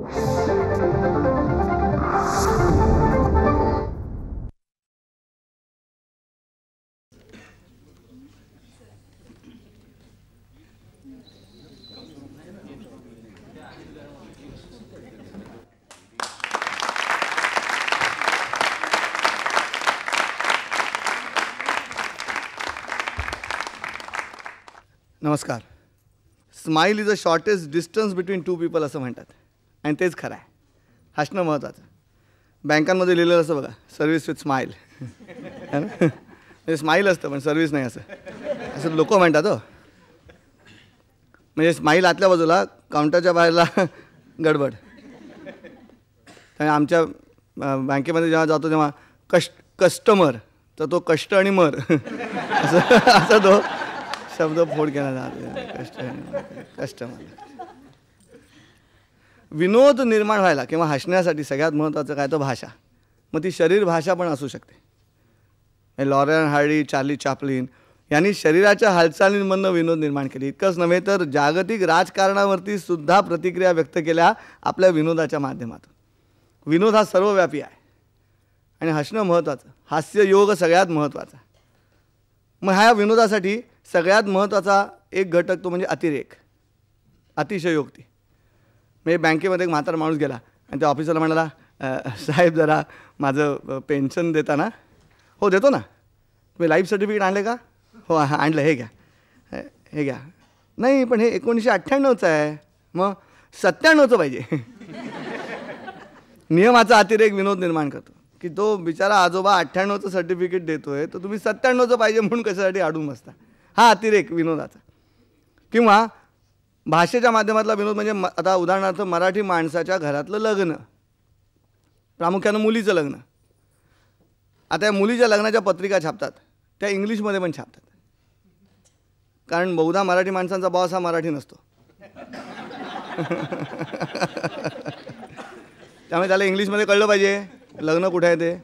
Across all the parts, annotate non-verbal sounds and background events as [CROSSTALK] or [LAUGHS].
नमस्कार smile is a shortest distance between two people असं म्हणतात आणि तेच खरं आहे हसणं महत्त्वाचं बँकांमध्ये लिहिलेलं असतं बघा सर्व्हिस विथ स्माईल म्हणजे स्माईल असतं पण सर्व्हिस नाही असं असं लोकं म्हणतात हो म्हणजे स्माईल आतल्या बाजूला काउंटरच्या बाहेरला [LAUGHS] गडबड त्यामुळे आमच्या बँकेमध्ये जेव्हा जातो तेव्हा कष्ट कस्टमर तर तो कष्ट आणि मर [LAUGHS] असं असा तो शब्द फोड केला जातो कष्ट आणि कस्टमर विनोद निर्माण व्हायला किंवा हसण्यासाठी सगळ्यात महत्त्वाचं काय तर भाषा मग ती शरीर भाषा पण असू शकते लॉरेन हार्डी चार्ली चापलिन यांनी शरीराच्या हालचालींमधनं विनोद निर्माण केली इतकंच नव्हे तर जागतिक राजकारणावरती सुद्धा प्रतिक्रिया व्यक्त केल्या आपल्या विनोदाच्या माध्यमातून विनोद हा सर्वव्यापी आहे आणि हसणं महत्त्वाचं हास्य योग सगळ्यात महत्त्वाचा मग ह्या विनोदासाठी सगळ्यात महत्त्वाचा एक घटक तो म्हणजे अतिरेक अतिशयोक्ती मी म्हणजे बँकेमध्ये एक म्हातारा माणूस गेला आणि त्या ऑफिसरला म्हणाला साहेब जरा माझं पेन्शन देता ना हो देतो ना तुम्ही लाईफ सर्टिफिकेट आणले का हो हां आणलं हे घ्या हे घ्या नाही पण हे एकोणीसशे अठ्ठ्याण्णवचं आहे मग सत्त्याण्णवचं पाहिजे [LAUGHS] नियमाचा अतिरेक विनोद निर्माण करतो की तो बिचारा आजोबा अठ्ठ्याण्णवचं सर्टिफिकेट देतोय तर तुम्ही सत्त्याण्णवचं पाहिजे म्हणून कशासाठी अडून बसता हा अतिरेक विनोदाचा किंवा भाषेच्या माध्यमातला विनोद म्हणजे म आता उदाहरणार्थ मराठी माणसाच्या घरातलं लग्न प्रामुख्यानं मुलीचं लग्न आता या मुलीच्या लग्नाच्या पत्रिका छापतात त्या इंग्लिशमध्ये पण छापतात कारण बहुधा मराठी माणसांचा बॉस हा मराठी नसतो [LAUGHS] त्यामुळे त्याला इंग्लिशमध्ये कळलं पाहिजे लग्न कुठे आहे ते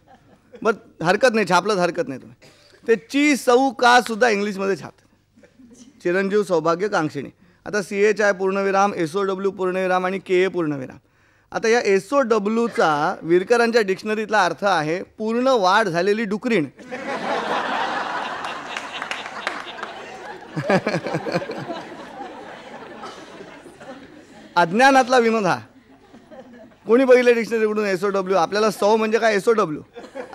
बरं हरकत नाही छापलंच हरकत नाही तुम्ही ते ची सौ का सुद्धा इंग्लिशमध्ये छापतात चिरंजीव सौभाग्य कांक्षिणी आता सी एच आय पूर्णविराम एस ओ डब्ल्यू पूर्णविराम आणि के ए पूर्णविराम आता या एस ओ डब्ल्यूचा विरकरांच्या डिक्शनरीतला अर्थ आहे पूर्ण वाढ झालेली डुकरीण अज्ञानातला विनोद हा कोणी बघितलं डिक्शनरी एस ओ डब्ल्यू आपल्याला सौ म्हणजे काय एस ओ डब्ल्यू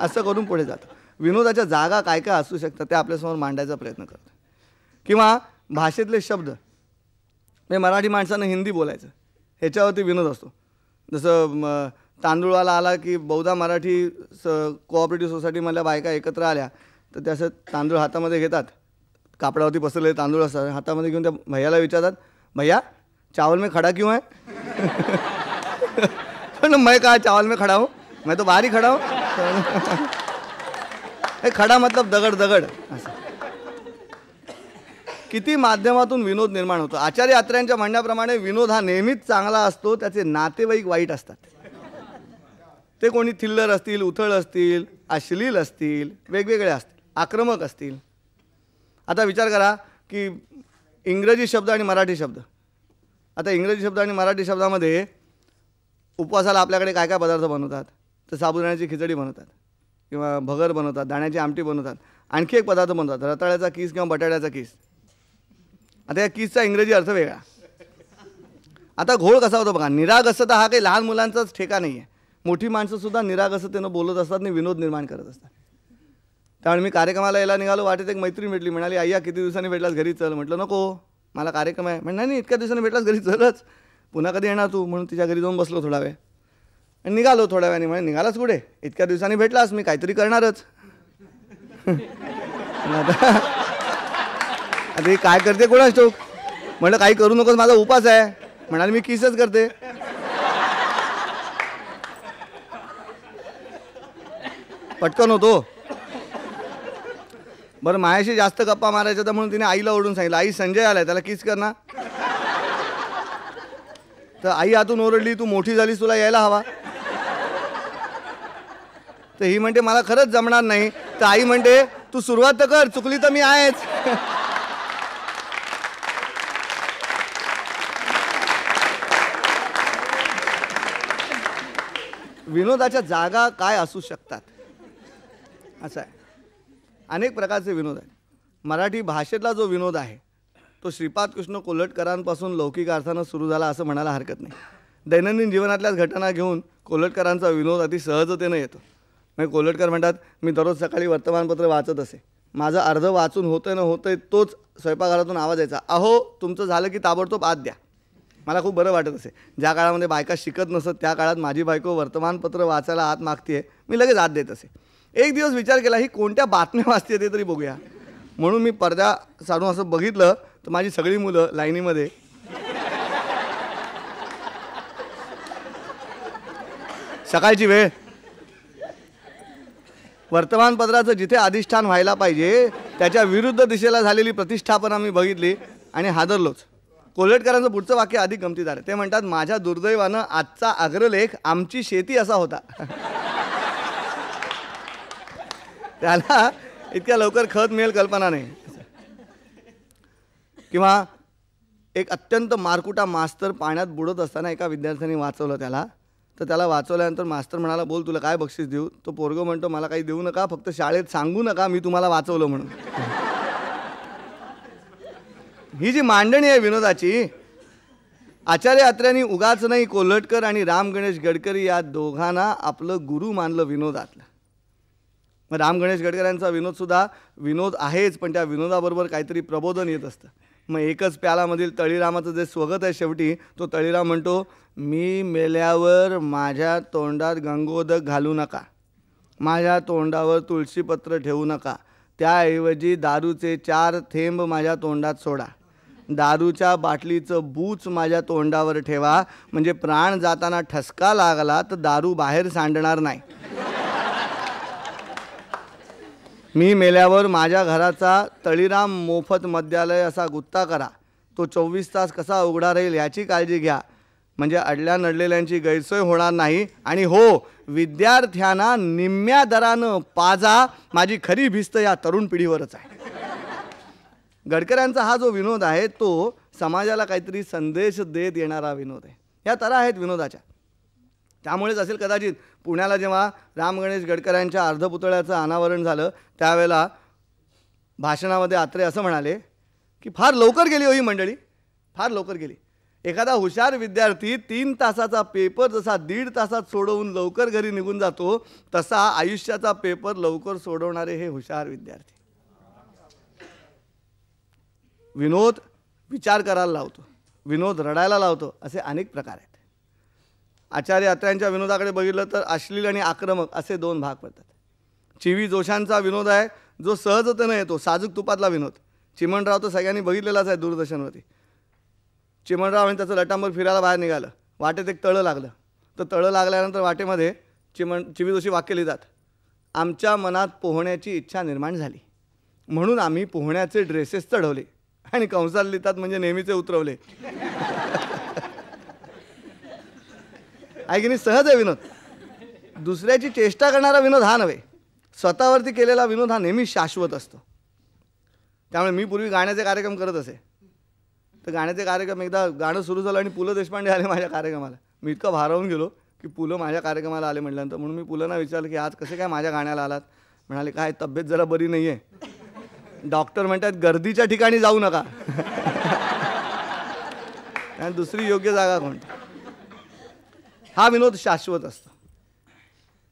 असं करून पुढे जातं विनोदाच्या जागा काय काय असू शकतात त्या आपल्यासमोर मांडायचा प्रयत्न करतो किंवा भाषेतले शब्द म्हणजे मराठी माणसानं हिंदी बोलायचं ह्याच्यावरती विनोद असतो जसं तांदूळवाला आला की बहुधा मराठी स कोऑपरेटिव्ह सोसायटीमधल्या बायका एकत्र आल्या तर त्या असं तांदूळ हातामध्ये घेतात कापडावरती पसरलेले तांदूळ असतात हातामध्ये घेऊन त्या भैयाला विचारतात भैया चावल में खडा क्यों आहे पण [LAUGHS] मैं काय चावल में खडा हो मैं तो बाहेर खडा हो [LAUGHS] खडा मतलब दगड दगड असं किती माध्यमातून विनोद निर्माण होतो आचार्य यात्र्यांच्या म्हणण्याप्रमाणे विनोद हा नेहमीच चांगला असतो त्याचे नातेवाईक वाईट असतात ते कोणी थिल्लर असतील उथळ असतील अश्लील असतील वेगवेगळे असतील आक्रमक असतील आता विचार करा की इंग्रजी शब्द आणि मराठी शब्द आता इंग्रजी शब्द आणि मराठी शब्दामध्ये उपवासाला आपल्याकडे काय काय पदार्थ बनवतात तर साबुदाण्याची खिचडी बनवतात किंवा भगर बनवतात दाण्याची आमटी बनवतात आणखी एक पदार्थ बनवतात रताळ्याचा किस किंवा बटाट्याचा किस आता या किसचा इंग्रजी अर्थ वेगळा आता घोळ कसा होतो बघा निरागसता हा काही लहान मुलांचाच ठेका नाही आहे मोठी माणसंसुद्धा निरागसतेनं बोलत असतात आणि विनोद निर्माण करत असतात त्यामुळे मी कार्यक्रमाला यायला निघालो वाटेत एक मैत्री भेटली म्हणाली आई किती दिवसांनी भेटलास घरी चल म्हटलं नको मला कार्यक्रम आहे म्हणणार नाही इतक्या दिवसांनी भेटलास घरी चलच पुन्हा कधी येणार तू म्हणून तिच्या घरी जाऊन बसलो थोडा वेळ आणि निघालो थोड्या वेळाने म्हणजे निघालाच पुढे इतक्या दिवसांनी भेटलास मी काहीतरी करणारच [LAUGHS] अरे काय करते कोणाच ठोक म्हटलं काही करू नकोस माझा उपास आहे म्हणाल मी किसच करते पटकन होतो बरं मायाशी जास्त गप्पा मारायच्या तर म्हणून तिने आईला ओढून सांगितलं आई संजय आलाय त्याला किस करणार तर आई आतून ओरडली तू मोठी झालीस तुला यायला हवा तर ही म्हणते मला खरंच जमणार नाही तर आई म्हणते तू सुरुवात तर कर चुकली तर मी आहेच विनोदाच्या जागा काय असू शकतात असं आहे अनेक प्रकारचे विनोद आहेत मराठी भाषेतला जो विनोद आहे तो श्रीपाद कृष्ण कोल्हटकरांपासून लौकिक अर्थानं सुरू झाला असं म्हणायला हरकत नाही दैनंदिन जीवनातल्याच घटना घेऊन कोल्हटकरांचा विनोद अति सहजतेनं येतो म्हणजे कोल्हटकर म्हणतात मी दररोज सकाळी वर्तमानपत्र वाचत असे माझं अर्ध वाचून होतं न होतं तोच स्वयंपाकघरातून आवाज यायचा अहो तुमचं झालं की ताबडतोब आत द्या मला खूप बरं वाटत असे ज्या काळामध्ये बायका शिकत नसत त्या काळात माझी बायको वर्तमानपत्र वाचायला आत मागते मी लगेच हात देत असे एक दिवस विचार केला ही कोणत्या बातम्या वाचते ते तरी बघूया म्हणून मी पडद्या साधून असं बघितलं तर माझी सगळी मुलं लाईनीमध्ये सकाळची वेळ वर्तमानपत्राचं जिथे अधिष्ठान व्हायला पाहिजे त्याच्या विरुद्ध दिशेला झालेली प्रतिष्ठापना मी बघितली आणि हादरलोच कोल्हेटकरांचं पुढचं वाक्य अधिक गमतीदार ते म्हणतात माझ्या दुर्दैवानं आजचा अग्रलेख आमची शेती असा होता [LAUGHS] त्याला इतक्या लवकर खत मिळेल कल्पना नाही किंवा एक अत्यंत मारकुटा मास्तर पाण्यात बुडत असताना एका विद्यार्थ्याने वाचवलं त्याला तर त्याला वाचवल्यानंतर मास्तर म्हणाला बोल तुला काय बक्षीस देऊ तो पोरगो म्हणतो मला काही देऊ नका फक्त शाळेत सांगू नका मी तुम्हाला वाचवलं म्हणून ही जी मांडणी आहे विनोदाची आचार्य यात्र्यांनी उगाच नाही कोल्हटकर आणि राम गणेश गडकरी या दोघांना आपलं गुरु मानलं विनोदातलं मग राम गणेश गडकऱ्यांचा विनोदसुद्धा विनोद आहेच पण त्या विनोदाबरोबर काहीतरी प्रबोधन येत असतं मग एकच प्यालामधील तळीरामाचं जे स्वगत आहे शेवटी तो तळीराम म्हणतो मी मेल्यावर माझ्या तोंडात गंगोदक घालू नका माझ्या तोंडावर तुळशीपत्र ठेवू नका त्याऐवजी दारूचे चार थेंब माझ्या तोंडात सोडा दारूच्या बाटलीचं बूच माझ्या तोंडावर ठेवा म्हणजे प्राण जाताना ठसका लागला तर दारू बाहेर सांडणार नाही मी मेल्यावर माझ्या घराचा तळीराम मोफत मद्यालय असा गुत्ता करा तो चोवीस तास कसा उघडा राहील याची काळजी घ्या म्हणजे अडल्या नडलेल्यांची गैरसोय होणार नाही आणि हो विद्यार्थ्यांना निम्म्या दरानं पाजा माझी खरी भिस्त या तरुण पिढीवरच आहे गडकऱ्यांचा हा जो विनोद आहे तो समाजाला काहीतरी संदेश देत येणारा विनोद आहे ह्या तरा आहेत विनोदाच्या त्यामुळेच असेल कदाचित पुण्याला जेव्हा राम गणेश गडकऱ्यांच्या अर्धपुतळ्याचं अनावरण झालं त्यावेळेला भाषणामध्ये आत्रे असं म्हणाले की फार लवकर गेली हो ही मंडळी फार लवकर गेली एखादा हुशार विद्यार्थी तीन तासाचा पेपर जसा दीड तासात सोडवून लवकर घरी निघून जातो तसा आयुष्याचा पेपर लवकर सोडवणारे हे हुशार विद्यार्थी विनोद विचार करायला लावतो विनोद रडायला लावतो असे अनेक प्रकार आहेत आचार्य अत्र्यांच्या विनोदाकडे बघितलं तर अश्लील आणि आक्रमक असे दोन भाग पडतात चिवी जोशांचा विनोद आहे जो सहजतेनं येतो साजूक तुपातला विनोद चिमणराव तर सगळ्यांनी बघितलेलाच आहे दूरदर्शनवरती चिमणराव आणि त्याचं लटांबर फिरायला बाहेर निघालं वाटेत एक तळं लागलं तर तळं लागल्यानंतर वाटेमध्ये चिमण चिवी जोशी वाक्य लिहितात आमच्या मनात पोहण्याची इच्छा निर्माण झाली म्हणून आम्ही पोहण्याचे ड्रेसेस चढवले आणि कंसात लिहितात म्हणजे नेहमीचे उतरवले आहे नाही सहज आहे विनोद दुसऱ्याची चेष्टा करणारा विनोद हा नव्हे स्वतःवरती केलेला विनोद हा नेहमी शाश्वत असतो त्यामुळे मी पूर्वी गाण्याचे कार्यक्रम करत असे तर गाण्याचे कार्यक्रम एकदा गाणं सुरू झालं आणि पु ल देशपांडे आले माझ्या कार्यक्रमाला मी इतकं भारावून गेलो की पु ल माझ्या कार्यक्रमाला आले म्हटल्यानंतर म्हणून मी पुलंना विचारलं की आज कसे काय माझ्या गाण्याला आलात म्हणाले काय तब्येत जरा बरी नाही आहे डॉक्टर म्हणतात गर्दीच्या ठिकाणी जाऊ नका आणि दुसरी योग्य जागा कोण हा विनोद शाश्वत असतो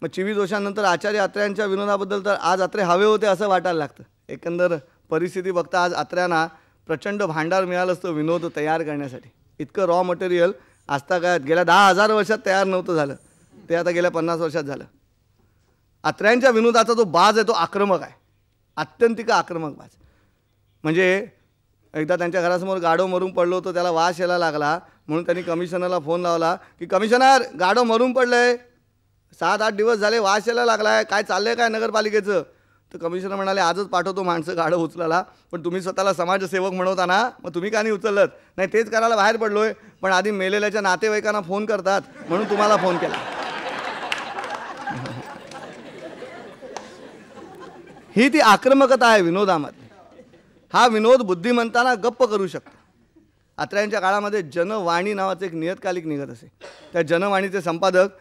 मग चिवी दोषांनंतर आचार्य अत्र्यांच्या विनोदाबद्दल तर आज आत्रे हवे होते असं वाटायला लागतं एकंदर परिस्थिती बघता आज अत्र्यांना प्रचंड भांडार मिळालं असतं विनोद तयार करण्यासाठी इतकं रॉ मटेरियल आजता काय गेल्या दहा हजार वर्षात तयार नव्हतं झालं ते आता गेल्या पन्नास वर्षात झालं अत्र्यांच्या विनोदाचा जो बाज आहे तो आक्रमक आहे आत्यंतिक आक्रमक वास म्हणजे एकदा त्यांच्या घरासमोर गाडो मरून पडलो होतो त्याला वास यायला लागला म्हणून त्यांनी कमिशनरला फोन लावला की कमिशनर गाडो मरून पडलं आहे सात आठ दिवस झाले वास यायला लागला आहे काय चाललं आहे काय नगरपालिकेचं तर कमिशनर म्हणाले आजच पाठवतो माणसं गाडं उचलायला पण तुम्ही स्वतःला समाजसेवक म्हणवताना मग तुम्ही का नाही उचललत नाही तेच करायला बाहेर पडलो आहे पण आधी मेलेल्याच्या नातेवाईकांना फोन करतात म्हणून तुम्हाला फोन केला ही ती आक्रमकता आहे विनोदामध्ये हा विनोद बुद्धिमंतांना गप्प करू शकतो आत्र्यांच्या काळामध्ये जनवाणी नावाचं एक नियतकालिक निघत असे त्या जनवाणीचे संपादक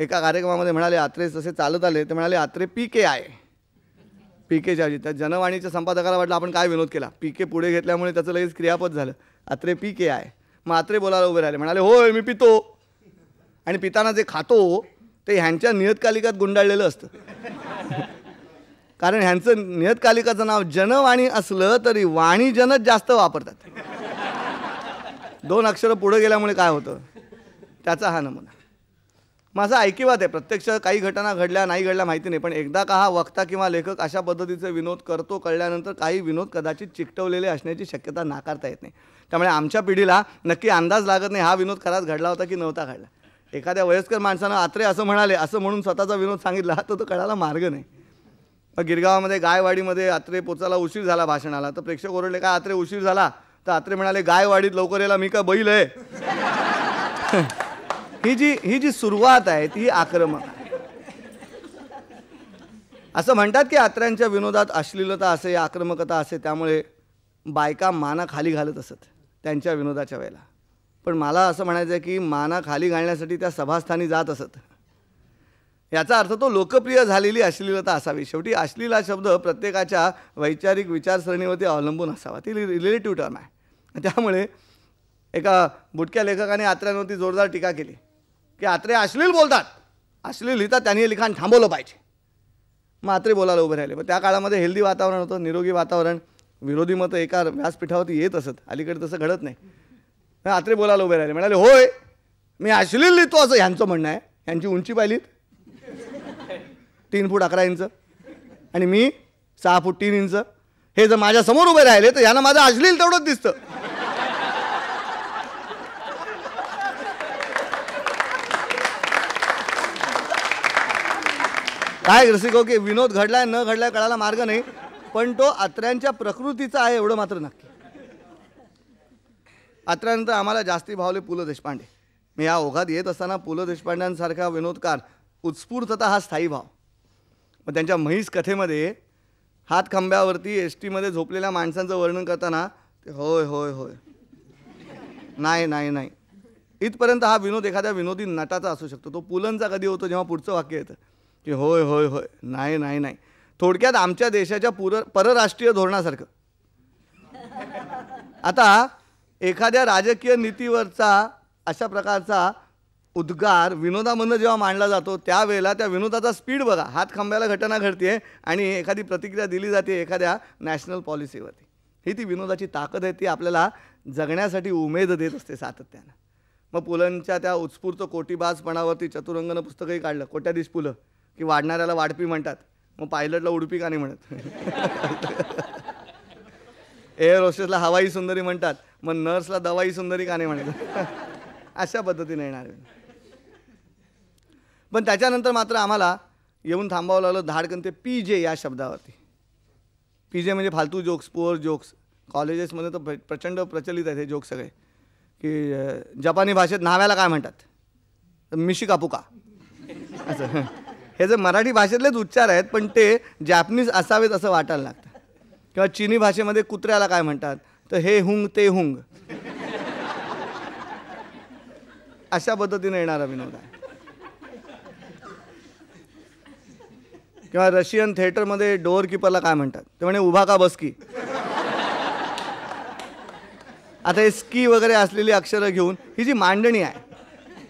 एका कार्यक्रमामध्ये म्हणाले आत्रे जसे चालत आले ते म्हणाले आत्रे पी के आहे पी केच्या ऐवजी त्या जनवाणीच्या संपादकाला वाटलं आपण काय विनोद केला पी के पुढे घेतल्यामुळे त्याचं लगेच क्रियापद झालं आत्रे पी के आहे मग आत्रे बोलायला उभे राहिले म्हणाले होय मी पितो आणि पिताना जे खातो ते ह्यांच्या नियतकालिकात गुंडाळलेलं असतं कारण ह्यांचं नियतकालिकाचं नाव जनवाणी असलं तरी वाणी जास्त वापरतात दोन अक्षरं पुढं गेल्यामुळे काय होतं त्याचा हा नमुना माझा ऐकिवात आहे प्रत्यक्ष काही घटना घडल्या नाही घडल्या माहिती नाही पण एकदा का हा वक्ता किंवा लेखक अशा पद्धतीचे विनोद करतो कळल्यानंतर काही विनोद कदाचित चिकटवलेले असण्याची शक्यता नाकारता येत नाही त्यामुळे आमच्या पिढीला नक्की अंदाज लागत नाही हा विनोद खराच घडला होता की नव्हता घडला एखाद्या वयस्कर माणसानं आत्रे असं म्हणाले असं म्हणून स्वतःचा विनोद सांगितला तर तो कळायला मार्ग नाही गिरगावामध्ये गायवाडीमध्ये आत्रे पोचायला उशीर झाला भाषणाला तर प्रेक्षक ओरडले काय आत्रे उशीर झाला तर आत्रे म्हणाले गायवाडीत लवकर यायला मी का बैल आहे [LAUGHS] ही जी ही जी सुरुवात आहे ती आक्रमक असं म्हणतात की आत्र्यांच्या विनोदात अश्लीलता असे आक्रमकता असे त्यामुळे बायका माना खाली घालत असत त्यांच्या विनोदाच्या वेळेला पण मला असं म्हणायचं आहे की माना खाली घालण्यासाठी त्या सभास्थानी जात असत याचा अर्थ तो लोकप्रिय झालेली अश्लीलता असावी शेवटी अश्लील हा शब्द प्रत्येकाच्या वैचारिक विचारसरणीवरती अवलंबून असावा ती रिलेटिव्ह टर्म आहे त्यामुळे एका बुटक्या लेखकाने आत्र्यांवरती जोरदार टीका केली की आत्रे अश्लील बोलतात अश्लील लिहिता त्यांनी हे लिखाण थांबवलं पाहिजे मग आत्रे बोलायला उभे राहिले मग त्या काळामध्ये हेल्दी वातावरण होतं निरोगी वातावरण विरोधी मतं एका व्यासपीठावरती येत असत अलीकडे तसं घडत नाही आत्रे बोलायला उभे राहिले म्हणाले होय मी अश्लील लिहितो असं ह्यांचं म्हणणं आहे ह्यांची उंची पाहिलीत तीन फूट अकरा इंच आणि मी सहा फूट तीन इंच हे जर माझ्या समोर उभे राहिले तर ह्यानं माझं अजलील तेवढंच दिसतं काय रसिको की विनोद घडलाय न घडलाय कळायला मार्ग नाही पण तो अत्र्यांच्या प्रकृतीचा आहे एवढं मात्र नक्की अत्र्यानंतर आम्हाला जास्ती भावले पु ल देशपांडे मी या ओघात येत असताना पु ल देशपांड्यांसारखा विनोदकार उत्स्फूर्तता हा स्थायी भाव पण त्यांच्या महिष कथेमध्ये हात खांब्यावरती एस टीमध्ये झोपलेल्या माणसांचं वर्णन करताना ते होय होय होय नाही नाही नाही इथपर्यंत हा विनोद एखाद्या विनोदी नटाचा असू शकतो तो पुलंचा कधी होतो जेव्हा पुढचं वाक्य येतं की होय होय होय नाही नाही नाही थोडक्यात आमच्या देशाच्या पुर परराष्ट्रीय धोरणासारखं आता एखाद्या राजकीय नीतीवरचा अशा प्रकारचा उद्गार विनोदामधनं जेव्हा मांडला जातो त्यावेळेला त्या विनोदाचा स्पीड बघा हात खांब्याला घटना घडते आणि एखादी प्रतिक्रिया दिली जाते एखाद्या नॅशनल पॉलिसीवरती ही ती विनोदाची ताकद आहे ती आपल्याला जगण्यासाठी उमेद देत असते सातत्यानं मग पुलंच्या त्या उत्स्फूर्त कोटीबाजपणावरती चतुरंगनं पुस्तकही काढलं कोट्याधीश पुलं की वाढणाऱ्याला वाढपी म्हणतात मग पायलटला उडपी का नाही म्हणत [LAUGHS] एअर होस्टेसला हवाई सुंदरी म्हणतात मग नर्सला दवाई सुंदरी का नाही म्हणत [LAUGHS] अशा पद्धतीने येणार पण त्याच्यानंतर मात्र आम्हाला येऊन थांबावं लागलं धाडकन ते पी जे या शब्दावरती पी जे म्हणजे फालतू जोक्स पुअर जोक्स कॉलेजेसमध्ये तर प्रचंड प्रचलित आहेत हे जोक्स सगळे की जपानी भाषेत न्हाव्याला काय म्हणतात तर मिशी कापुका असं हे जे मराठी भाषेतलेच उच्चार आहेत पण ते जॅपनीज असावेत असं वाटायला लागतं किंवा चिनी भाषेमध्ये कुत्र्याला काय म्हणतात तर हे हुंग ते हुंग अशा पद्धतीने येणारा विनोद आहे किंवा रशियन थिएटरमध्ये डोअर किपरला काय म्हणतात ते म्हणे उभा का बसकी आता हे स्की वगैरे असलेली अक्षरं घेऊन ही जी मांडणी आहे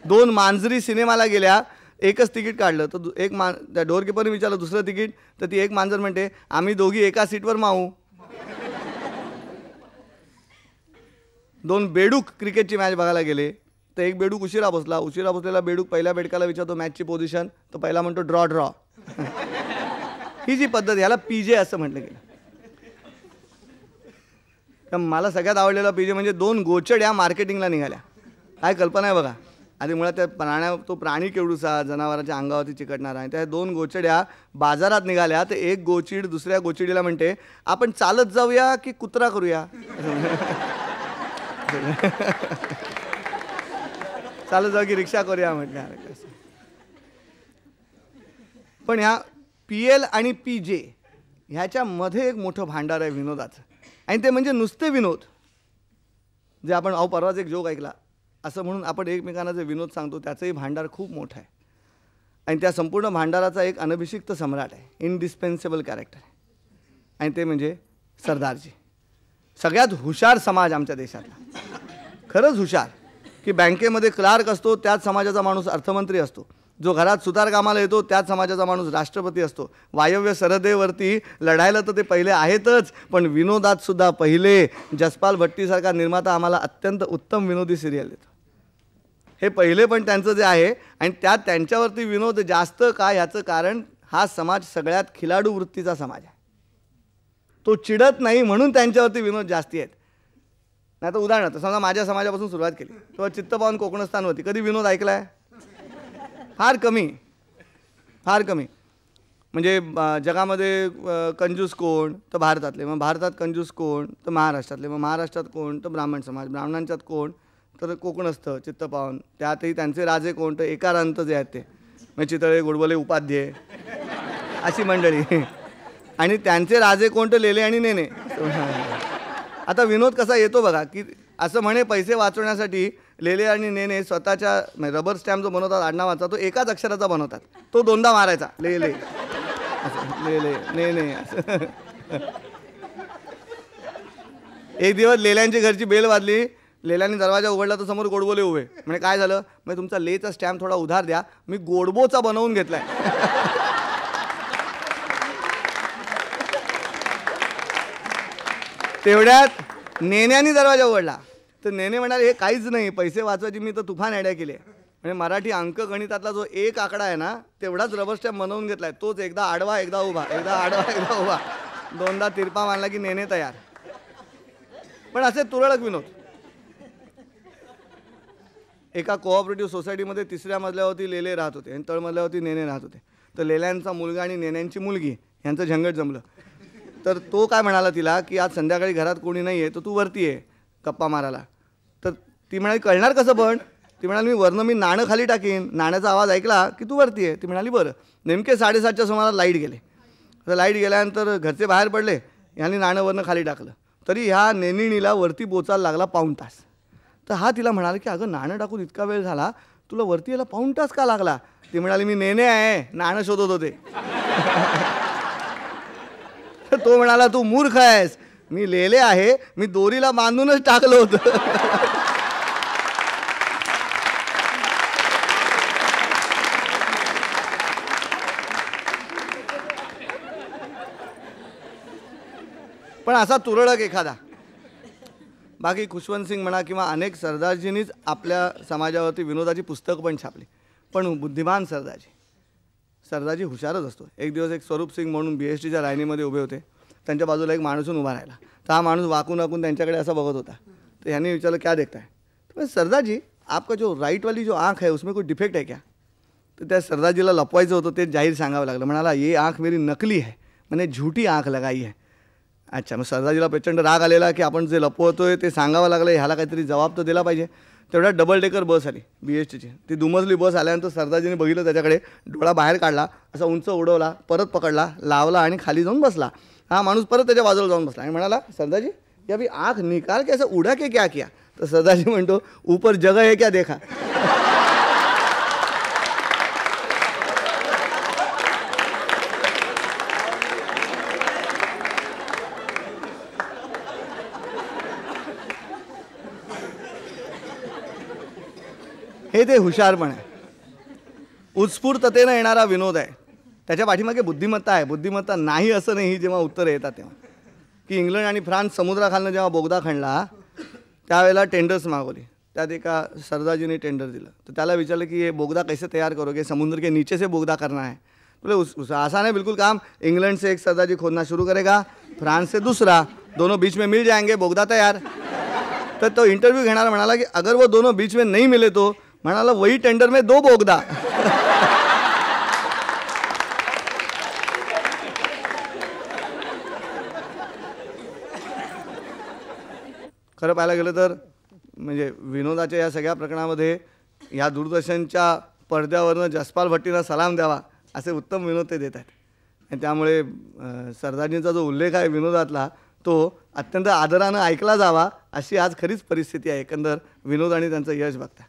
दोन मांजरी सिनेमाला गेल्या एकच तिकीट काढलं तर एक मा त्या डोअरकीपरने विचारलं दुसरं तिकीट तर ती एक मांजर म्हणते आम्ही दोघी एका सीटवर मावू दोन बेडूक क्रिकेटची मॅच बघायला गेले तर एक बेडूक उशिरा बसला उशिरा बसलेला बेडूक पहिल्या बेडकाला विचारतो मॅचची पोझिशन तर पहिला म्हणतो ड्रॉ ड्रॉ ही जी पद्धत याला पीजे असं म्हटलं गेलं तर मला सगळ्यात आवडलेला पीजे म्हणजे दोन गोचड्या मार्केटिंगला निघाल्या काय कल्पना आहे बघा आधी मुळात त्या प्राण्या तो प्राणी केवडूसा जनावरांच्या अंगावरती चिकटणार आहे त्या दोन गोचड्या बाजारात निघाल्या तर एक गोचिड दुसऱ्या गोचिडीला म्हणते आपण चालत जाऊया की कुत्रा करूया [LAUGHS] चालत जाऊ की रिक्षा करूया म्हटल्या पण ह्या पी एल आणि पी जे ह्याच्यामध्ये एक मोठं भांडार आहे विनोदाचं आणि ते म्हणजे नुसते विनोद जे आपण अहो परवाच एक जोग ऐकला असं म्हणून आपण एकमेकांना जे विनोद सांगतो त्याचंही भांडार खूप मोठं आहे आणि त्या संपूर्ण भांडाराचा एक अनभिषिक्त सम्राट आहे इनडिस्पेन्सेबल कॅरेक्टर आहे आणि ते म्हणजे सरदारजी सगळ्यात हुशार समाज आमच्या देशातला खरंच हुशार की बँकेमध्ये क्लार्क असतो त्याच समाजाचा माणूस अर्थमंत्री असतो जो घरात सुधार येतो त्याच समाजाचा माणूस राष्ट्रपती असतो वायव्य सरहदेवरती लढायला तर ते पहिले आहेतच पण विनोदात सुद्धा पहिले जसपाल भट्टीसारखा निर्माता आम्हाला अत्यंत उत्तम विनोदी सिरियल देतो हे पहिले पण त्यांचं जे आहे आणि त्यात त्यांच्यावरती विनोद जास्त का ह्याचं कारण हा समाज सगळ्यात खिलाडू वृत्तीचा समाज आहे तो चिडत नाही म्हणून त्यांच्यावरती विनोद जास्ती आहेत नाही तर उदाहरणार्थ समजा माझ्या समाजापासून सुरुवात केली तेव्हा चित्तपावन कोकणस्थान होती कधी विनोद ऐकला आहे फार कमी फार कमी म्हणजे जगामध्ये कंजूस कोण तर भारतातले मग भारतात कंजूस कोण तर महाराष्ट्रातले मग महाराष्ट्रात कोण तर ब्राह्मण समाज ब्राह्मणांच्यात कोण तर कोकण असतं चित्तपावन त्यातही त्यांचे राजे कोण तर एकारांत जे आहेत ते म्हणजे चितळे गोडबोले उपाध्ये अशी मंडळी आणि त्यांचे राजे कोण तर लेले आणि नेणे आता विनोद कसा येतो बघा की असं म्हणे पैसे वाचवण्यासाठी लेले आणि नेने स्वतःच्या म्हणजे रबर स्टॅम्प जो बनवतात आडनावाचा तो एकाच अक्षराचा बनवतात तो दोनदा मारायचा ले ले लेले एक दिवस लेल्यांची घरची बेल वाजली लेल्याने दरवाजा उघडला तर समोर गोडबोले उभे म्हणजे काय झालं म्हणजे तुमचा लेचा स्टॅम्प थोडा उधार द्या मी गोडबोचा बनवून घेतलाय तेवढ्यात नेण्यानी दरवाजा उघडला तर नेने म्हणाले हे काहीच नाही पैसे वाचवायची मी तर तुफान ॲड्या केले म्हणजे मराठी अंक गणितातला जो एक आकडा आहे ना तेवढाच रबर स्टॅम्प बनवून घेतला आहे तोच एकदा आडवा एकदा उभा एकदा आडवा एकदा उभा दोनदा तिरपा मानला की नेने तयार पण असे तुरळक विनोद एका कोऑपरेटिव्ह सोसायटीमध्ये तिसऱ्या मजल्यावरती लेले राहत होते आणि तळमजल्यावरती नेने राहत होते तर लेल्यांचा मुलगा आणि नेण्यांची मुलगी यांचं झंगट जमलं तर तो काय म्हणाला तिला की आज संध्याकाळी घरात कोणी नाही आहे तर तू वरती आहे गप्पा मारायला तर ती म्हणाली कळणार कसं पण ती म्हणाली मी वरनं मी नाणं खाली टाकीन नाण्याचा आवाज ऐकला की तू वरती आहे ती म्हणाली बरं नेमके साडेसातच्या सुमाराला लाईट गेले तर लाईट गेल्यानंतर घरचे बाहेर पडले ह्यांनी नाणं वरनं खाली टाकलं तरी ह्या नेनिणीला वरती पोचायला लागला पाऊन तास तर हा तिला म्हणाला की अगं नाणं टाकून इतका वेळ झाला तुला वरती याला पाऊन तास का लागला ती म्हणाली मी नेणे आहे नाणं शोधत होते [LAUGHS] तो म्हणाला तू मूर्ख आहेस मी लिहिले आहे मी दोरीला बांधूनच टाकलं होतं पण असा तुरळक एखादा बाकी खुशवंत सिंग म्हणा किंवा अनेक सरदारजींनीच आपल्या समाजावरती विनोदाची पुस्तकं पण छापली पण बुद्धिमान सरदारजी सरदारजी हुशारच असतो एक दिवस एक स्वरूप सिंग म्हणून बी एस टीच्या लाईनीमध्ये उभे होते त्यांच्या बाजूला एक माणूसून उभा राहिला तर हा माणूस वाकून वाकून त्यांच्याकडे असा बघत होता तर ह्यांनी विचारलं क्या देखताय तर सरदाजी सरदारजी आपका जो राईट वाली जो आंख आहे उसमें कोई डिफेक्ट आहे क्या तर त्या सरदाजीला लपवायचं होतं ते जाहीर सांगावं लागलं म्हणाला ये आंख मेरी नकली आहे म्हणजे झुटी आंख लगाई आहे अच्छा मग सरदाजीला प्रचंड राग आलेला की आपण जे लपवतोय ते सांगावं लागलं ह्याला काहीतरी जबाब तर दिला पाहिजे तेवढ्या डबल डेकर बस आली बी एस टीची ती दुमजली बस आल्यानंतर सरदाजीने बघितलं त्याच्याकडे डोळा बाहेर काढला असा उंच उडवला परत पकडला लावला आणि खाली जाऊन बसला हा माणूस परत त्याच्या बाजूला जाऊन बसला आणि म्हणाला सरदाजी या भी आख निकाल की असं उडा के क्या किया तर सरदाजी म्हणतो ऊपर जग है क्या देखा हे ते हुशारपण आहे उत्स्फूर्ततेनं येणारा विनोद आहे त्याच्या पाठीमागे बुद्धिमत्ता आहे बुद्धिमत्ता नाही असं नाही जेव्हा उत्तर येतात तेव्हा की इंग्लंड आणि फ्रान्स समुद्राखालनं जेव्हा बोगदा खणला त्यावेळेला टेंडर्स मागवली त्यात एका सरदाजीने टेंडर दिलं तर त्याला विचारलं की हे बोगदा कैसे तयार करोगे समुद्र के नीचे से बोगदा करना है बोले उस, उस आसान है बिल्कुल काम इंग्लंड से एक सरदाजी खोदना शुरू करेगा फ्रान्स से दूसरा दोनों बीच में मिल जाएंगे बोगदा तयार तर तो इंटरव्यू घेणारा म्हणाला की अगर वो दोनों बीच में नहीं मिले तो म्हणाला वही टेंडर में दो बोगदा खरं पाहायला गेलं तर म्हणजे विनोदाच्या या सगळ्या प्रकरणामध्ये या दूरदर्शनच्या पडद्यावरनं जसपाल भट्टींना सलाम द्यावा असे उत्तम विनोद ते देत आहेत आणि त्यामुळे सरदारजींचा जो उल्लेख आहे विनोदातला तो अत्यंत आदरानं ऐकला जावा अशी आज खरीच परिस्थिती आहे एकंदर विनोद आणि त्यांचं यश बघता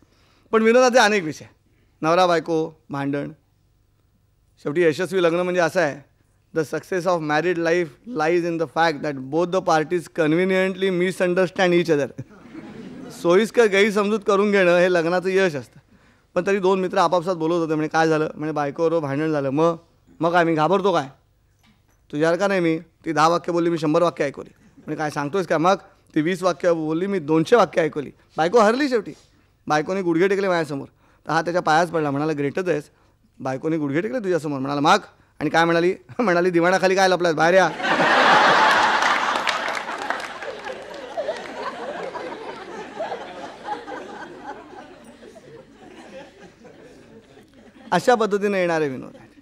पण विनोदाचे अनेक विषय नवरा बायको भांडण शेवटी यशस्वी लग्न म्हणजे असं आहे the success of married life lies in the fact that both the parties conveniently misunderstand each other सोयीस्कर गैरसमजूत करून घेणं हे लग्नाचं यश असतं पण तरी दोन मित्र आपापसात बोलत होते म्हणजे काय झालं म्हणजे बायकोवर भांडण झालं मग मग काय मी घाबरतो काय तुझ्यावर का नाही मी ती दहा वाक्य बोलली मी शंभर वाक्य ऐकवली म्हणजे काय सांगतोयस काय मग ती वीस वाक्य बोलली मी दोनशे वाक्य ऐकवली बायको हरली शेवटी बायकोने गुडघे टेकले माझ्यासमोर तर हा त्याच्या पायाच पडला म्हणाला ग्रेटच आहेस बायकोने गुडघे टेकले तुझ्यासमोर म्हणाला माग आणि काय म्हणाली म्हणाली दिवाणाखाली काय लपलात बाहेर या अशा पद्धतीने येणारे विनोद आहेत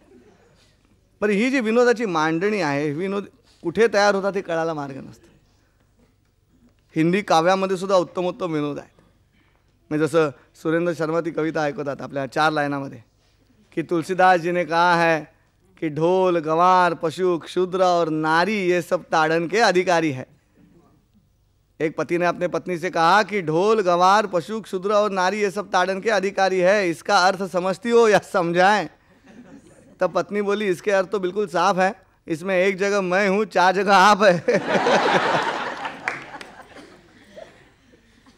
बरं ही जी विनोदाची मांडणी आहे विनोद कुठे तयार होतात हे कळायला मार्ग नसतो हिंदी काव्यामध्ये सुद्धा उत्तमोत्तम विनोद आहेत म्हणजे जसं सुरेंद्र शर्मा ती कविता ऐकवतात आपल्या चार लायनामध्ये की तुलसीदासजीने का है कि ढोल गंवार पशु क्षुद्र और नारी ये सब ताड़न के अधिकारी है एक पति ने अपने पत्नी से कहा कि ढोल गवार पशु क्षुद्र और नारी ये सब ताड़न के अधिकारी है इसका अर्थ समझती हो या समझाएं तब पत्नी बोली इसके अर्थ तो बिल्कुल साफ है इसमें एक जगह मैं हूँ चार जगह आप है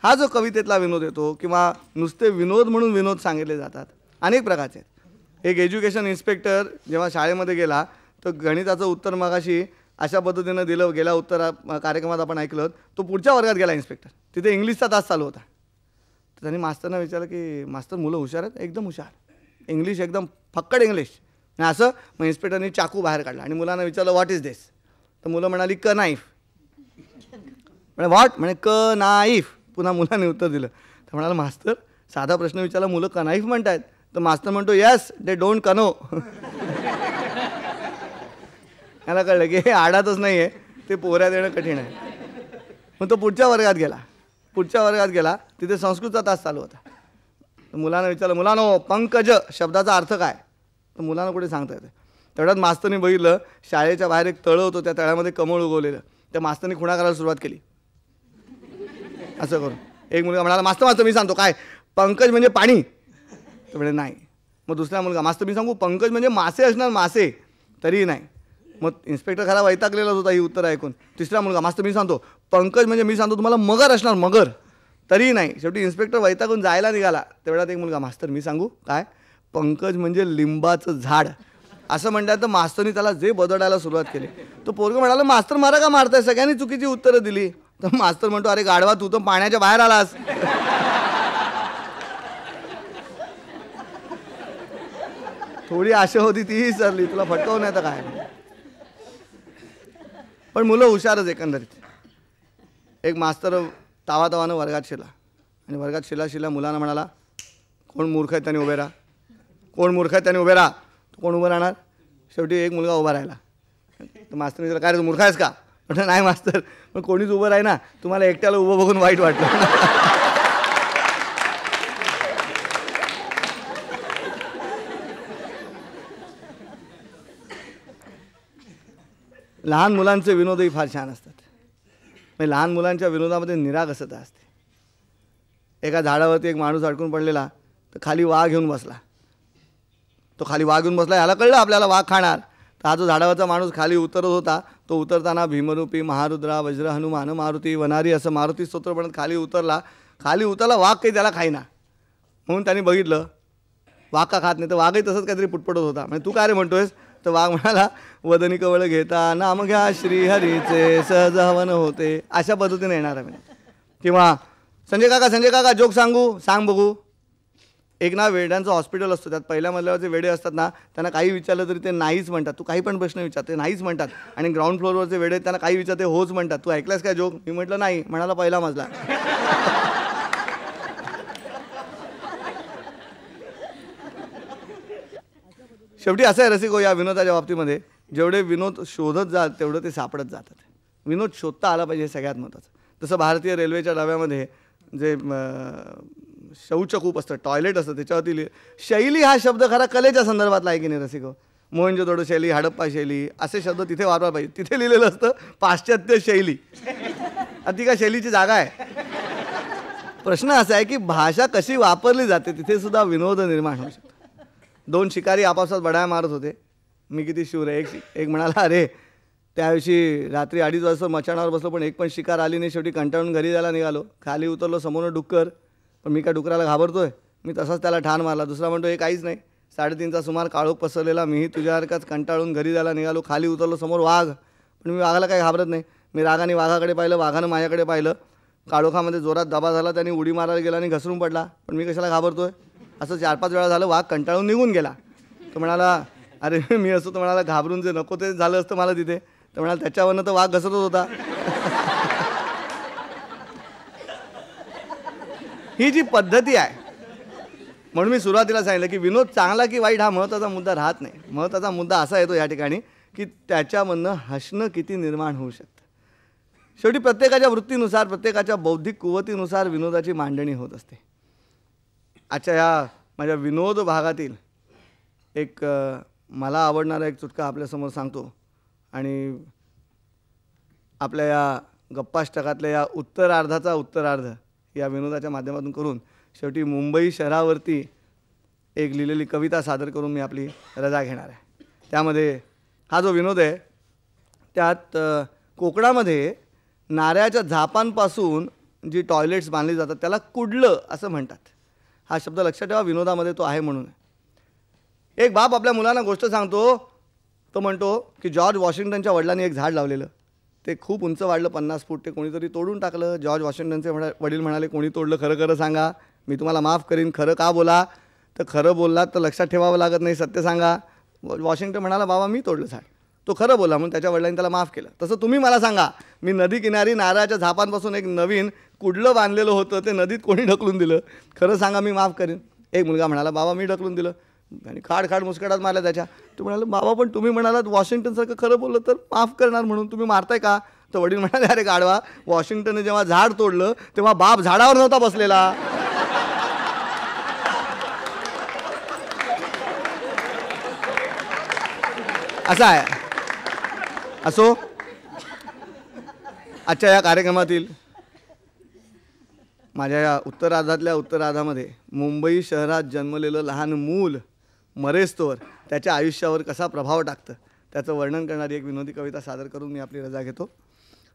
हा जो कवित विनोद येतो किंवा विनोद विनोद संगित जता अनेक से एक एज्युकेशन इन्स्पेक्टर जेव्हा शाळेमध्ये गेला तर गणिताचं उत्तर मागाशी अशा पद्धतीनं दिलं गेला उत्तर कार्यक्रमात आपण ऐकलं तो पुढच्या वर्गात गेला इन्स्पेक्टर तिथे इंग्लिशचा तास चालू होता तर त्यांनी मास्तरना विचारलं की मास्तर मुलं हुशार आहेत एकदम हुशार इंग्लिश एकदम फक्कड इंग्लिश आणि असं मग इन्स्पेक्टरनी चाकू बाहेर काढला आणि मुलांना विचारलं व्हॉट इज दिस तर मुलं म्हणाली क नाईफ म्हणजे व्हॉट म्हणजे क नाईफ पुन्हा मुलांनी उत्तर दिलं तर म्हणाला मास्तर साधा प्रश्न विचारला मुलं क नाईफ म्हणत आहेत तर मास्तर म्हणतो यस दे डोंट कनो याला कळलं की हे आडातच नाही आहे ते पोहऱ्या देणं कठीण आहे मग तो पुढच्या वर्गात गेला पुढच्या वर्गात गेला तिथे संस्कृतचा तास चालू होता तर मुलांना विचारलं मुलानो पंकज शब्दाचा अर्थ काय तर मुलांना कुठे सांगता येतं तेवढ्यात मास्तरनी बघितलं शाळेच्या बाहेर एक तळं होतं त्या तळ्यामध्ये कमळ उगवलेलं त्या मास्तरनी खुणा करायला सुरुवात केली असं करून एक मुलगा म्हणाला मास्तर मास्तर मी सांगतो काय पंकज म्हणजे पाणी तेवढे नाही मग दुसरा मुलगा मास्तर मी सांगू पंकज म्हणजे मासे असणार मासे तरीही नाही मग इन्स्पेक्टर खरा वैतागलेलाच होता ही उत्तर ऐकून तिसरा मुलगा मास्तर मी सांगतो पंकज म्हणजे मी सांगतो तुम्हाला मगर असणार मगर तरीही नाही शेवटी इन्स्पेक्टर वैतागून जायला निघाला तेवढ्यात एक मुलगा मास्तर मी सांगू काय पंकज म्हणजे लिंबाचं झाड असं म्हणतात तर मास्तरनी त्याला जे बदडायला सुरुवात केली तो पोरग म्हणाला मास्तर मारा का मारताय सगळ्यांनी चुकीची उत्तरं दिली तर मास्तर म्हणतो अरे गाढवा तू तर पाण्याच्या बाहेर आलास थोडी आशा होती तीही सरली तुला फटकावून आता काय पण मुलं हुशारच एकंदरीत एक मास्तर तावा तावानं वर्गात शिला आणि वर्गात शिला शिला मुलांना म्हणाला कोण मूर्ख आहे त्याने उभे राहा कोण मूर्ख आहे त्याने उभे राहा कोण उभं राहणार शेवटी एक मुलगा उभा राहिला तर मास्तर विचारलं काय तू मूर्ख आहेस का म्हटलं नाही मास्तर पण कोणीच उभं राही ना तुम्हाला एकट्याला उभं बघून वाईट वाटलं लहान मुलांचे विनोदही फार छान असतात म्हणजे लहान मुलांच्या विनोदामध्ये निरागसता असते एका झाडावरती एक माणूस अडकून पडलेला तर खाली वाघ घेऊन बसला तो खाली वाघ घेऊन बसला याला कळलं आपल्याला वाघ खाणार तर हा जो झाडावरचा माणूस खाली उतरत होता तो उतरताना भीमरूपी महारुद्रा वज्र हनुमान मारुती वनारी असं मारुती स्तोत्र म्हणत खाली उतरला खाली उतरला वाघ काही त्याला खाईना म्हणून त्यांनी बघितलं वाघ का खात नाही तर वाघही तसंच काहीतरी पुटपटत होता म्हणजे तू काय रे म्हणतोयस तर वाघ म्हणाला वदनी कवळ घेता नाम घ्या श्रीहरीचे सहज हवन होते अशा पद्धतीने येणार आहे किंवा संजय काका संजय काका जोक सांगू सांग बघू एक ना वेड्यांचं हॉस्पिटल असतं त्यात पहिल्या मधल्यावरचे वेडे असतात ना त्यांना काही विचारलं तरी ते नाहीच म्हणतात तू काही पण प्रश्न विचारते नाहीच म्हणतात आणि ग्राउंड फ्लोअरवरचे वेडे त्यांना काही विचारते होच म्हणतात तू ऐकलास काय जोक मी म्हटलं नाही म्हणाला पहिला मजला शेवटी असं आहे रसिको या विनोदाच्या बाबतीमध्ये जेवढे विनोद शोधत जात तेवढं ते सापडत जातात विनोद शोधता आला पाहिजे सगळ्यात महत्त्वाचं जसं भारतीय रेल्वेच्या डाव्यामध्ये जे शौच खूप असतं टॉयलेट असतं त्याच्यावरती लिहि शैली हा शब्द खरा कलेच्या संदर्भातला आहे की नाही रसिको दोडो शैली हडप्पा शैली असे शब्द तिथे वापरा पाहिजे तिथे लिहिलेलं असतं पाश्चात्य शैली ती का शैलीची जागा आहे प्रश्न असा आहे की भाषा कशी वापरली जाते तिथेसुद्धा विनोद निर्माण होऊ शकतो दोन शिकारी आपापसात बडाया मारत होते मी किती शूर आहे एक एक म्हणाला अरे त्याविषयी रात्री अडीच वाजता मचाणावर बसलो पण एक पण शिकार आली नाही शेवटी कंटाळून घरी जायला निघालो खाली उतरलो समोरनं डुक्कर पण मी काय डुकराला घाबरतो मी तसाच त्याला ठाण मारला दुसरा म्हणतो हे काहीच नाही साडेतीनचा सुमार काळोख पसरलेला मीही तुझ्यासारखाच कंटाळून घरी जायला निघालो खाली उतरलो समोर वाघ पण मी वाघाला काही घाबरत नाही मी रागाने वाघाकडे पाहिलं वाघानं माझ्याकडे पाहिलं काळोखामध्ये जोरात दबा झाला त्याने उडी मारायला गेला आणि घसरून पडला पण मी कशाला घाबरतो आहे असं चार पाच वेळा झालं वाघ कंटाळून निघून गेला तो म्हणाला अरे मी असं तो म्हणाला घाबरून जे नको ते झालं असतं मला तिथे तर म्हणाला त्याच्यावरनं तर वाघ घसरत होता ही जी पद्धती आहे म्हणून मी सुरुवातीला सांगितलं की विनोद चांगला की वाईट हा महत्त्वाचा मुद्दा राहत नाही महत्त्वाचा मुद्दा असा येतो या ठिकाणी की त्याच्यामधनं हसणं किती निर्माण होऊ शकतं शेवटी प्रत्येकाच्या वृत्तीनुसार प्रत्येकाच्या बौद्धिक कुवतीनुसार विनोदाची मांडणी होत असते आजच्या ह्या माझ्या विनोद भागातील एक मला आवडणारा एक चुटका आपल्यासमोर सांगतो आणि आपल्या या गप्पाष्टकातल्या या उत्तरार्धाचा उत्तरार्ध या विनोदाच्या माध्यमातून करून शेवटी मुंबई शहरावरती एक लिहिलेली कविता सादर करून मी आपली रजा घेणार आहे त्यामध्ये हा जो विनोद आहे त्यात कोकणामध्ये नाऱ्याच्या झापांपासून जी टॉयलेट्स बांधली जातात त्याला कुडलं असं म्हणतात हा शब्द लक्षात ठेवा विनोदामध्ये तो आहे म्हणून एक बाप आपल्या मुलांना गोष्ट सांगतो तो म्हणतो की जॉर्ज वॉशिंग्टनच्या वडिलांनी एक झाड लावलेलं ते खूप उंच वाढलं पन्नास फूट ते कोणीतरी तोडून टाकलं जॉर्ज वॉशिंग्टनचे म्हणा वडील म्हणाले कोणी तोडलं खरं खरं सांगा मी तुम्हाला माफ करीन खरं का बोला तर खरं बोललात तर लक्षात ठेवावं लागत नाही सत्य सांगा वॉशिंग्टन म्हणाला बाबा मी तोडलं झाड तो खरं बोला म्हणून त्याच्या वडिलांनी त्याला माफ केलं तसं तुम्ही मला सांगा मी नदी किनारी नारळाच्या झापांपासून एक नवीन कुडलं बांधलेलं होतं ते नदीत कोणी ढकलून दिलं खरं सांगा मी माफ करेन एक मुलगा म्हणाला बाबा मी ढकलून दिलं आणि खाड खाड मुस्कटात मारल्या त्याच्या तो म्हणाला बाबा पण तुम्ही म्हणालात वॉशिंग्टनसारखं खरं बोललं तर माफ करणार म्हणून तुम्ही मारताय का तर वडील म्हणाले अरे गाडवा वॉशिंग्टनने जेव्हा झाड तोडलं तेव्हा बाप झाडावर नव्हता बसलेला असं आहे असो आजच्या या कार्यक्रमातील माझ्या या उत्तरार्धातल्या उत्तरार्धामध्ये मुंबई शहरात जन्मलेलं लहान मूल मरेस्तोर त्याच्या आयुष्यावर कसा प्रभाव टाकतं त्याचं वर्णन करणारी एक विनोदी कविता सादर करून मी आपली रजा घेतो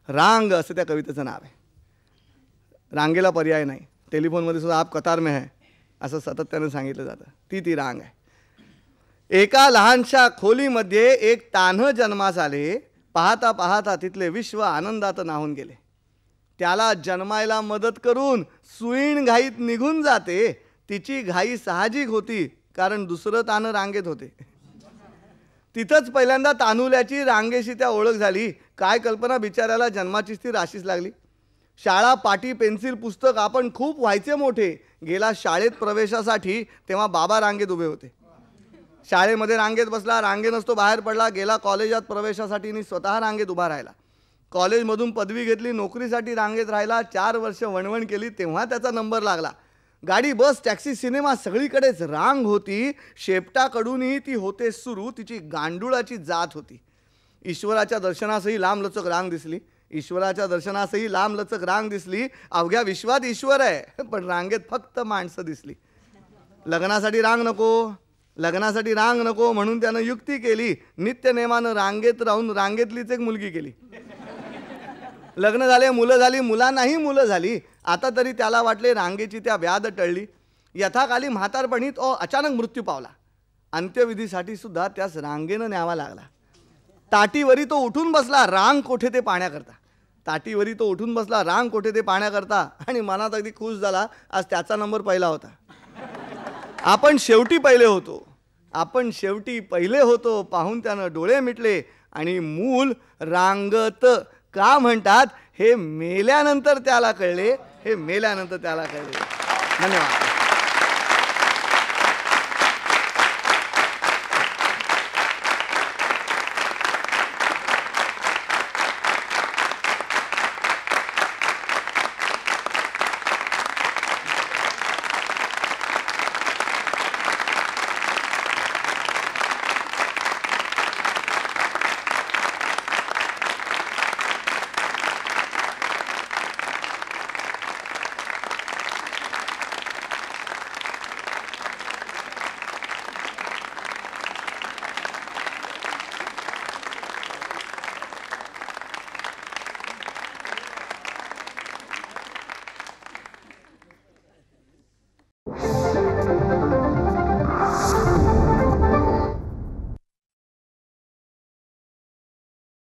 रांग असं त्या कवितेचं नाव आहे रांगेला पर्याय नाही टेलिफोनमध्ये सुद्धा आप कतार में है असं सतत त्यानं सांगितलं जातं ती ती रांग आहे एका लहानशा खोलीमध्ये एक तान्ह जन्मास आले पाहता पाहता तिथले विश्व आनंदात नाहून गेले त्याला जन्मायला मदत करून सुईण घाईत निघून जाते तिची घाई साहजिक होती कारण दुसरं तानं रांगेत होते तिथंच पहिल्यांदा तानुल्याची रांगेशी त्या ओळख झाली काय कल्पना बिचाऱ्याला जन्माची स्थिर राशीच लागली शाळा पाटी पेन्सिल पुस्तक आपण खूप व्हायचे मोठे गेला शाळेत प्रवेशासाठी तेव्हा बाबा रांगेत उभे होते शाळेमध्ये रांगेत बसला रांगे नसतो बाहेर पडला गेला कॉलेजात प्रवेशासाठी मी स्वतः रांगेत उभा राहिला कॉलेजमधून पदवी घेतली नोकरीसाठी रांगेत राहिला चार वर्ष वणवण केली तेव्हा त्याचा नंबर लागला गाडी बस टॅक्सी सिनेमा सगळीकडेच रांग होती शेपटाकडूनही ती होते सुरू तिची गांडुळाची जात होती ईश्वराच्या दर्शनासही लांब लचक रांग दिसली ईश्वराच्या दर्शनासही लांब लचक रांग दिसली अवघ्या विश्वात ईश्वर आहे पण रांगेत फक्त माणसं दिसली लग्नासाठी रांग नको लग्नासाठी रांग नको म्हणून त्यानं युक्ती केली नित्य नेमानं रांगेत राहून रांगेतलीच एक मुलगी केली लग्न झाले मुलं झाली मुलांनाही मुलं झाली आता तरी त्याला वाटले रांगेची त्या व्याध टळली यथाकाली म्हातारपणीत तो अचानक मृत्यू पावला अंत्यविधीसाठी सुद्धा त्यास रांगेनं न्यावा लागला ताटीवरी तो उठून बसला रांग कोठे ते पाण्याकरता ताटीवरी तो उठून बसला रांग कोठे ते पाण्याकरता आणि मनात अगदी खुश झाला आज त्याचा नंबर पहिला होता आपण शेवटी पहिले होतो आपण शेवटी पहिले होतो पाहून त्यानं डोळे मिटले आणि मूल रांगत का म्हणतात हे मेल्यानंतर त्याला कळले हे मेल्यानंतर त्याला कळले धन्यवाद